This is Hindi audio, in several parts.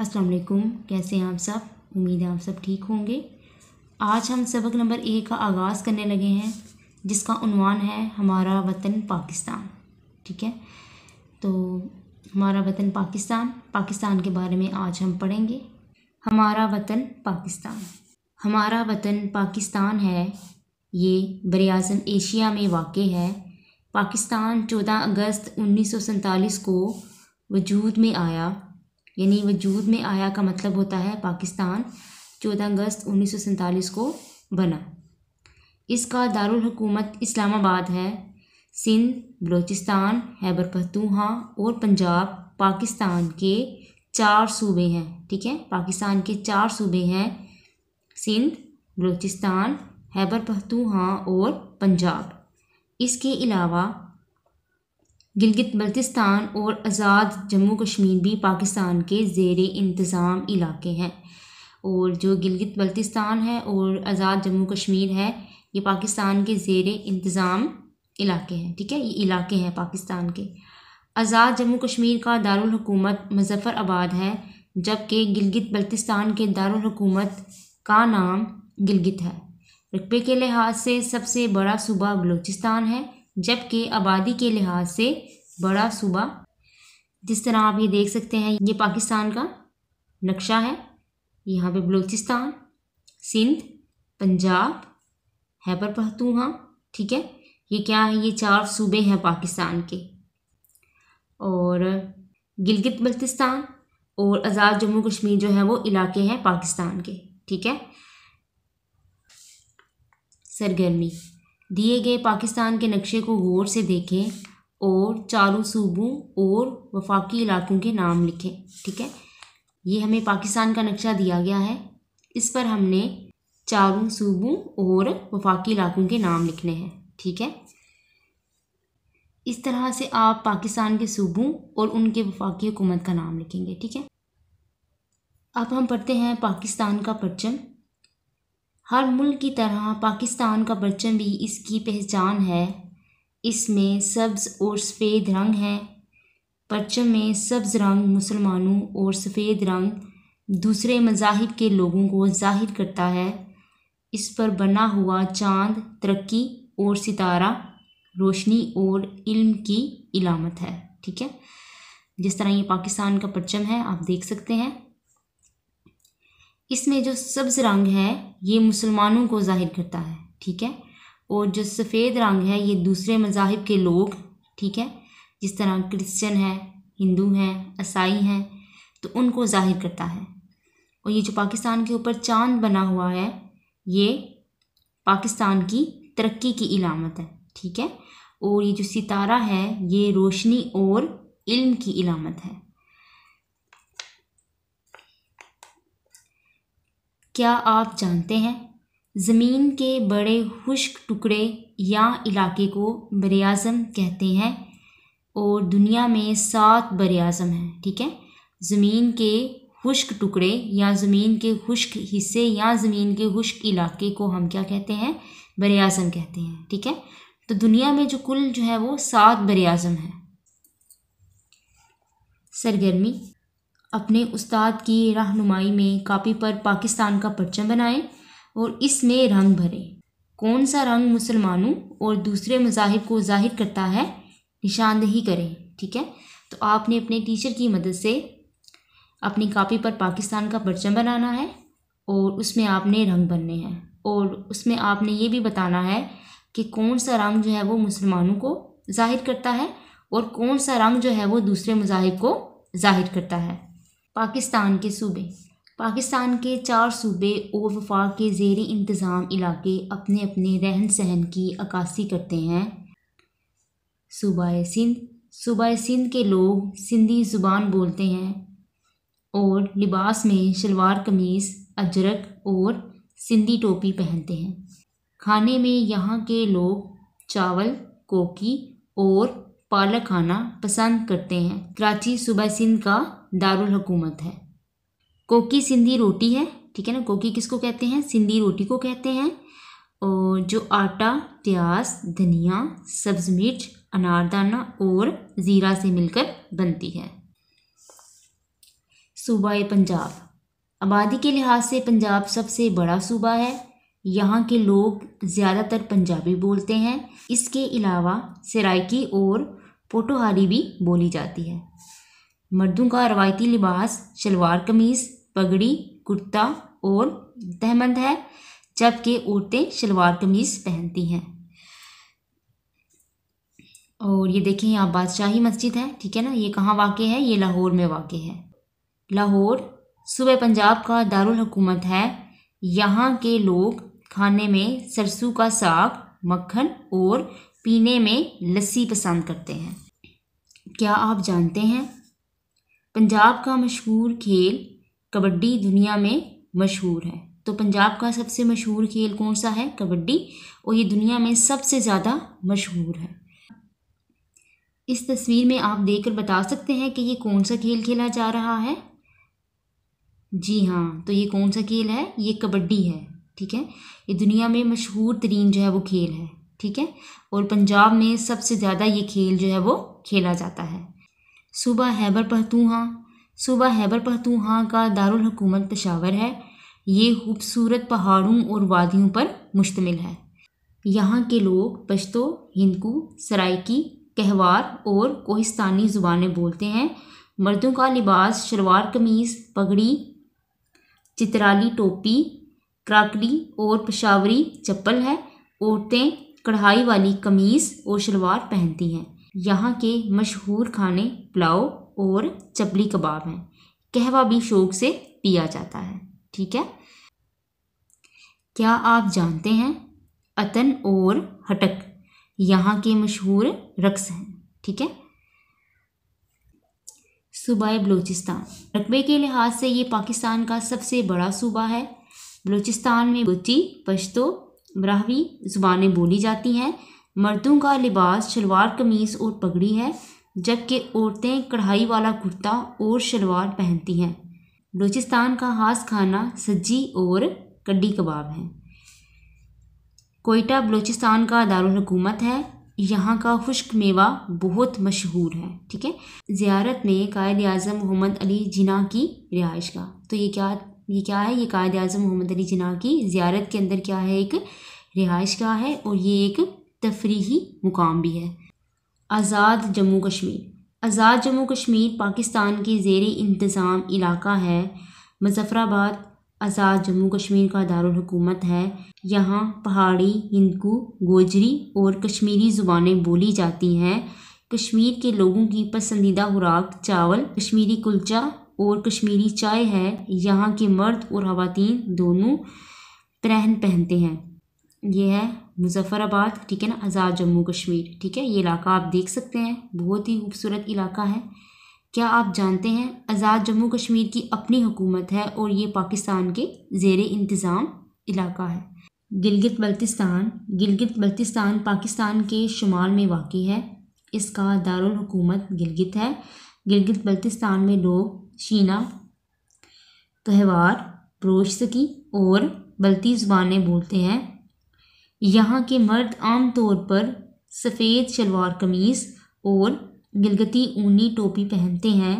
अस्सलाम वालेकुम कैसे हैं आप सब उम्मीद है आप सब ठीक होंगे आज हम सबक नंबर ए का आगाज़ करने लगे हैं जिसका उनवान है हमारा वतन पाकिस्तान ठीक है तो हमारा वतन पाकिस्तान पाकिस्तान के बारे में आज हम पढ़ेंगे हमारा वतन पाकिस्तान हमारा वतन पाकिस्तान है ये बरअज़म एशिया में वाक़ है पाकिस्तान चौदह अगस्त उन्नीस को वजूद में आया यानी वजूद में आया का मतलब होता है पाकिस्तान चौदह अगस्त उन्नीस को बना इसका दारुल हुकूमत इस्लामाबाद है सिंध बलूचिस्तान हैबर पतूहा और पंजाब पाकिस्तान के चार सूबे हैं ठीक है पाकिस्तान के चार सूबे हैं सिंध बलूचिस्तान हैबर पतूहा और पंजाब इसके अलावा गिलगित बल्तिस्तान और आज़ाद जम्मू कश्मीर भी पाकिस्तान के ज़ेर इंतज़ाम इलाके हैं और जो गिलगित बल्तिस्तान है और आज़ाद जम्मू कश्मीर है ये पाकिस्तान के ज़ेर इंतज़ाम इलाके हैं ठीक है ये इलाके हैं पाकिस्तान के आज़ाद जम्मू कश्मीर का दारकूमत मुजफ़र आबाद है जबकि गिलगित बल्तिस्तान के दारकूमत का नाम गिलगित है रकबे के लिहाज से सबसे बड़ा सूबा बलूचिस्तान है जबकि आबादी के लिहाज से बड़ा सूबा जिस तरह आप ये देख सकते हैं ये पाकिस्तान का नक्शा है यहाँ पे बलूचिस्तान सिंध पंजाब हैबर पहतूहा ठीक है ये क्या है ये चार सूबे हैं पाकिस्तान के और गिलगित बल्तिस्तान और आज़ाद जम्मू कश्मीर जो है वो इलाके हैं पाकिस्तान के ठीक है सरगर्मी दिए गए पाकिस्तान के नक्शे को गौर से देखें और चारों सूबों और वफाकी इलाकों के नाम लिखें ठीक है ये हमें पाकिस्तान का नक्शा दिया गया है इस पर हमने चारों सूबों और वफाकी इलाकों के नाम लिखने हैं ठीक है इस तरह से आप पाकिस्तान के सूबों और उनके वफाकी हुकूमत का नाम लिखेंगे ठीक है अब हम पढ़ते हैं पाकिस्तान का परचम हर मुल्क की तरह पाकिस्तान का परचम भी इसकी पहचान है इसमें सब्ज़ और सफ़ेद रंग है परचम में सब्ज़ रंग मुसलमानों और सफ़ेद रंग दूसरे मजाहब के लोगों को जाहिर करता है इस पर बना हुआ चांद तरक्की और सितारा रोशनी और इल्म की इलामत है ठीक है जिस तरह ये पाकिस्तान का परचम है आप देख सकते हैं इसमें जो सब्ज़ रंग है ये मुसलमानों को ज़ाहिर करता है ठीक है और जो सफ़ेद रंग है ये दूसरे मज़ाहब के लोग ठीक है जिस तरह क्रिश्चन है हिंदू हैं ईसाई हैं तो उनको ज़ाहिर करता है और ये जो पाकिस्तान के ऊपर चांद बना हुआ है ये पाकिस्तान की तरक्की की इलामत है ठीक है और ये जो सितारा है ये रोशनी और इल्म की इलामत है क्या आप जानते हैं ज़मीन के बड़े खुश्क टुकड़े या इलाके को बरेज़म कहते हैं और दुनिया में सात बरेज़म हैं ठीक है ज़मीन के खुश्क टुकड़े या ज़मीन के खुश्क हिस्से या ज़मीन के खुश्क इलाके को हम क्या कहते हैं बरेज़म कहते हैं ठीक है तो दुनिया में जो कुल जो है वो सात बरेज़म हैं सरगर्मी अपने उस्ताद की रहनुमाई में कापी पर पाकिस्तान का परचम बनाएं और इसमें रंग भरें कौन सा रंग मुसलमानों और दूसरे मज़ाहिब को जाहिर करता है निशानदही करें ठीक है तो आपने अपने टीचर की मदद से अपनी कापी पर पाकिस्तान का परचम बनाना है और उसमें आपने रंग भरने हैं और उसमें आपने ये भी बताना है कि कौन सा रंग जो है वो मुसलमानों को जाहिर करता है और कौन सा रंग जो है वो दूसरे मज़ाहिब को जाहिर करता है पाकिस्तान के सूबे पाकिस्तान के चार सूबे और वफाक के जेर इंतज़ाम इलाके अपने अपने रहन सहन की अक्सी करते हैं सूबा सिंध सूबा सिंध के लोग सिंधी ज़ुबान बोलते हैं और लिबास में शलवार कमीज़ अजरक और सिंधी टोपी पहनते हैं खाने में यहाँ के लोग चावल कोकी और पालक खाना पसंद करते हैं कराची सुबह सिंध का दारुल हुकूमत है कोकी सिंधी रोटी है ठीक है ना कोकी किसको कहते हैं सिंधी रोटी को कहते हैं और जो आटा प्याज धनिया सब्ज मिर्च अनारदाना और ज़ीरा से मिलकर बनती है सूबा पंजाब आबादी के लिहाज से पंजाब सबसे बड़ा सूबा है यहाँ के लोग ज़्यादातर पंजाबी बोलते हैं इसके अलावा सराइकी और पोटोहारी भी बोली जाती है मर्दों का रवायती लिबास शलवार कमीज़ पगड़ी कुर्ता और तहमंद है जबकि औरतें शलवार कमीज़ पहनती हैं और ये देखें यहाँ बादशाही मस्जिद है ठीक है ना ये कहाँ वाक़ है ये लाहौर में वाक़ है लाहौर सुबह पंजाब का दारुल हुकूमत है यहाँ के लोग खाने में सरसों का साग मक्खन और पीने में लस्सी पसंद करते हैं क्या आप जानते हैं पंजाब का मशहूर खेल कबड्डी दुनिया में मशहूर है तो पंजाब का सबसे मशहूर खेल कौन सा है कबड्डी और ये दुनिया में सबसे ज़्यादा मशहूर है इस तस्वीर में आप देखकर बता सकते हैं कि ये कौन सा खेल खेला जा रहा है जी हाँ तो ये कौन सा खेल है ये कबड्डी है ठीक है ये दुनिया में मशहूर तरीन जो है वो खेल है ठीक है और पंजाब में सबसे ज़्यादा ये खेल जो है वो खेला जाता है सुबह हैबर पखतूहाँ सुबह हैबर पखतूहाँ का दारुल पशावर है ये खूबसूरत पहाड़ों और वादियों पर मुश्तमिल है यहाँ के लोग पश्तो हिंदू सराइकी कहवार और कोहिस्तानी ज़ुबानें बोलते हैं मर्दों का लिबास शलवार कमीज़ पगड़ी चित्राली टोपी क्राकली और पशावरी चप्पल है औरतें कढ़ाई वाली कमीज और शलवार पहनती हैं यहाँ के मशहूर खाने पुलाव और चपली कबाब हैं कहवा भी शौक से पिया जाता है ठीक है क्या आप जानते हैं अतन और हटक यहाँ के मशहूर रक्स हैं ठीक है सूबा बलूचिस्तान रकबे के लिहाज से ये पाकिस्तान का सबसे बड़ा सूबा है बलूचिस्तान में गुच्ची पश्तो ब्राहवी ज़ुबानें बोली जाती हैं मर्दों का लिबास शलवार कमीज़ और पगड़ी है जबकि औरतें कढ़ाई वाला कुर्ता और शलवार पहनती हैं बलूचिस्तान का खास खाना सज्जी और कड्डी कबाब है कोयटा बलूचिस्तान का दारकूमत है यहाँ का खुश्क मेवा बहुत मशहूर है ठीक है ज़्यारत में कायद अजम मोहम्मद अली जिना की रिहाइश का तो ये क्या ये क्या है ये कायद अजम मोहम्मद अली जना की ज़्यारत के अंदर क्या है एक रिहाइश गाह है और ये एक तफरीही मुकाम भी है आज़ाद जम्मू कश्मीर आज़ाद जम्मू कश्मीर पाकिस्तान के जेर इंतज़ाम इलाका है मुजफ़राबाद आज़ाद जम्मू कश्मीर का दारकूमत है यहाँ पहाड़ी हिंदू गोजरी और कश्मीरी ज़ुबानें बोली जाती हैं कश्मीर के लोगों की पसंदीदा खुराक चावल कश्मीरी कुलचा और कश्मीरी चाय है यहाँ के मर्द और ख़वातीन दोनों पहन पहनते हैं ये है मुजफ़्फ़राबाद ठीक है ना आज़ाद जम्मू कश्मीर ठीक है ये इलाका आप देख सकते हैं बहुत ही खूबसूरत इलाका है क्या आप जानते हैं आज़ाद जम्मू कश्मीर की अपनी हुकूमत है और ये पाकिस्तान के ज़ेर इंतज़ाम इलाका है गिलगित बल्तिस्तान गिलगित बल्तिस्तान पाकिस्तान के शुमाल में वाक़ है इसका दारकूमत गिलगित है गिलगित बल्तिस्तान में लोग शीना कहवार प्रोशकी और बल्ती ज़बानें बोलते हैं यहाँ के मर्द आम तौर पर सफ़ेद शलवार कमीज़ और गिलगती ऊनी टोपी पहनते हैं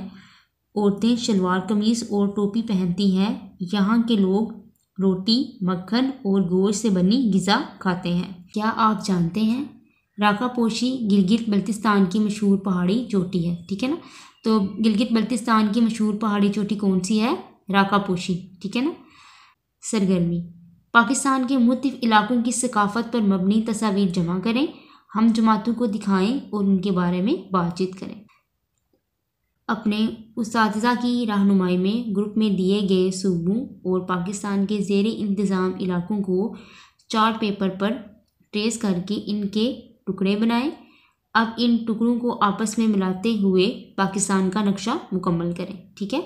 औरतें शलवार कमीज़ और टोपी पहनती हैं यहाँ के लोग रोटी मक्खन और गोश से बनी गज़ा खाते हैं क्या आप जानते हैं पोशी गिलगित बल्तिस्तान की मशहूर पहाड़ी चोटी है ठीक है ना तो गिलगित बल्तिस्तान की मशहूर पहाड़ी चोटी कौन सी है राकापोशी ठीक है ना सरगर्मी पाकिस्तान के मुतफ इलाकों की सकाफत पर मबनी तस्वीर जमा करें हम जमातों को दिखाएं और उनके बारे में बातचीत करें अपने उस की रहनुमाई में ग्रुप में दिए गए सूबों और पाकिस्तान के जेर इंतज़ाम इलाकों को चार्ट पेपर पर ट्रेस करके इनके टुकड़े बनाएं अब इन टुकड़ों को आपस में मिलाते हुए पाकिस्तान का नक्शा मुकम्मल करें ठीक है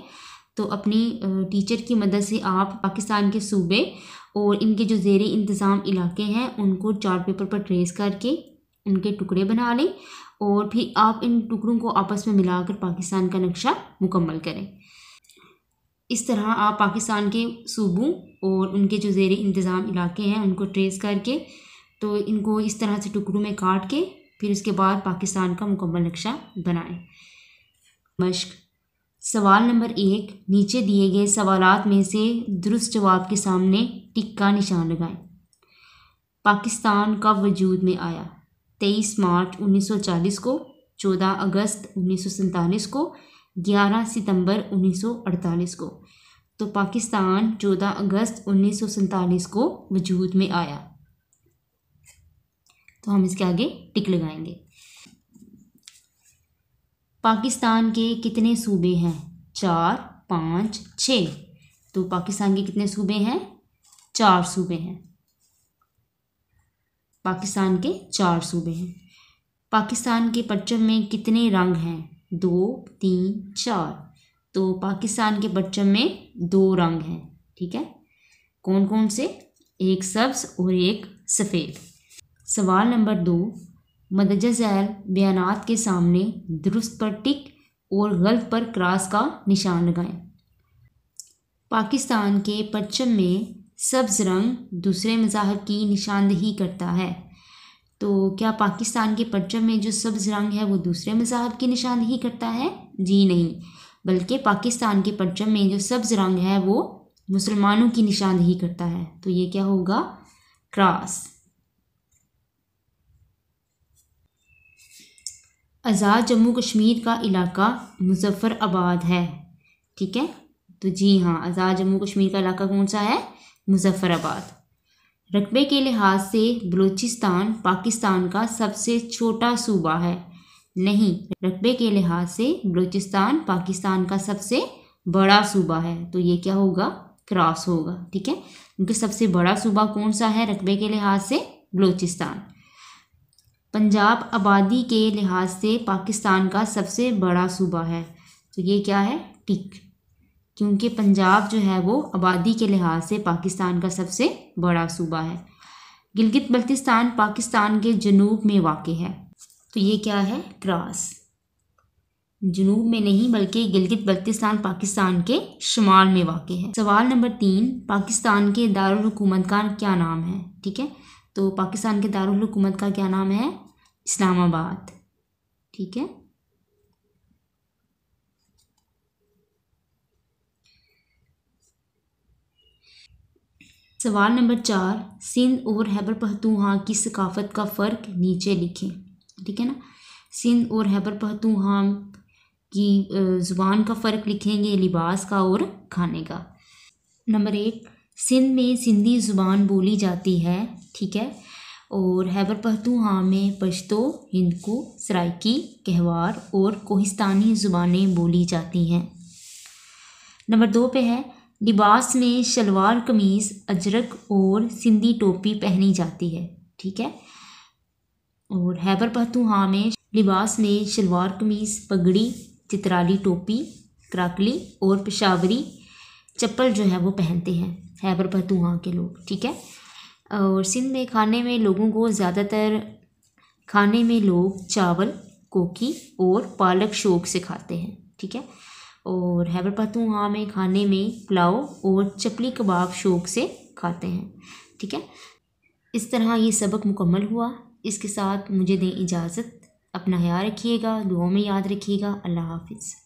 तो अपनी टीचर की मदद से आप पाकिस्तान के सूबे और इनके जो जेर इंतज़ाम इलाके हैं उनको चार्ट पेपर पर ट्रेस करके उनके टुकड़े बना लें और फिर आप इन टुकड़ों को आपस में मिलाकर पाकिस्तान का नक्शा मुकम्मल करें इस तरह आप पाकिस्तान के सूबों और उनके जो जेर इंतज़ाम इलाके हैं उनको ट्रेस करके तो इनको इस तरह से टुकड़ों में काट के फिर उसके बाद पाकिस्तान का मुकम्मल नक्शा बनाएं मश्क सवाल नंबर एक नीचे दिए गए सवाल में से दुरुस्त जवाब के सामने टिक का निशान लगाएं पाकिस्तान कब वजूद में आया 23 मार्च 1940 को 14 अगस्त उन्नीस को 11 सितंबर 1948 को तो पाकिस्तान 14 अगस्त उन्नीस को वजूद में आया तो हम इसके आगे टिक लगाएंगे पाकिस्तान के कितने सूबे हैं चार पाँच छ तो पाकिस्तान के कितने सूबे हैं चार सूबे हैं पाकिस्तान के चार सूबे हैं पाकिस्तान के परचम में कितने रंग हैं दो तीन चार तो पाकिस्तान के परचम में दो रंग हैं ठीक है कौन कौन से एक सब्ज और एक सफ़ेद सवाल नंबर दो मदजा जैल बयान के सामने दुरुस्त पर टिक और गलत पर क्रॉस का निशान लगाएं पाकिस्तान के परचम में सब्ज़ रंग दूसरे मज़ाहब की निशानदही करता है तो क्या पाकिस्तान के परचम में जो सब्ज़ रंग है वो दूसरे मज़ाहब की निशानदही करता है जी नहीं बल्कि पाकिस्तान के परचम में जो सब्ज़ रंग है वो मुसलमानों की निशानदही करता है तो ये क्या होगा क्रॉस आज़ाद जम्मू कश्मीर का इलाका आबाद है ठीक है तो जी हाँ आज़ाद जम्मू कश्मीर का इलाका कौन सा है आबाद रकबे के लिहाज से बलूचिस्तान पाकिस्तान का सबसे छोटा सूबा है नहीं रकबे के लिहाज से बलूचिस्तान पाकिस्तान का सबसे बड़ा सूबा है तो ये क्या होगा क्रॉस होगा ठीक है क्योंकि सबसे बड़ा सूबा कौन सा है रकबे के लिहाज से बलूचिस्तान पंजाब आबादी के लिहाज से पाकिस्तान का सबसे बड़ा सूबा है तो ये क्या है टिक क्योंकि पंजाब जो है वो आबादी के लिहाज से पाकिस्तान का सबसे बड़ा सूबा है गिलगित बल्तिस्तान पाकिस्तान के जनूब में वाक़ है तो ये क्या है क्रास जनूब में नहीं बल्कि गिलगित बल्तिस्तान पाकिस्तान के शुमाल में वाक़ है सवाल नंबर तीन पाकिस्तान के दारकूमत का क्या नाम है ठीक है तो पाकिस्तान के दारकूमत का क्या नाम है इस्लामाबाद ठीक है सवाल नंबर चार सिंध और हैबर पहतूहा की सकाफत का फ़र्क नीचे लिखें ठीक है ना सिंध और हैबर पहतूहा की ज़ुबान का फ़र्क लिखेंगे लिबास का और खाने का नंबर एक सिंध में सिंधी ज़ुबान बोली जाती है ठीक है और हैबर पख्तूनख्वा हाँ में पश्तो हिंदको सराइकी कहवार और कोहिस्तानी ज़ुबानें बोली जाती हैं नंबर दो पे है लिबास में शलवार कमीज़ अजरक और सिंधी टोपी पहनी जाती है ठीक है और हैबर पख्तूनख्वा हाँ में लिबास में शलवार कमीज़ पगड़ी चित्राली टोपी कराकली और पेशावरी चप्पल जो है वो पहनते हैं हैबर पतुहाँ के लोग ठीक है और सिंध में खाने में लोगों को ज़्यादातर खाने में लोग चावल कोकी और पालक शौक से खाते हैं ठीक है और हैबर पतुहाँ में खाने में पुलाव और चपली कबाब शौक से खाते हैं ठीक है इस तरह ये सबक मुकम्मल हुआ इसके साथ मुझे दें इजाज़त अपना ख्याल रखिएगा दुआओं में याद रखिएगा अल्लाह हाफिज़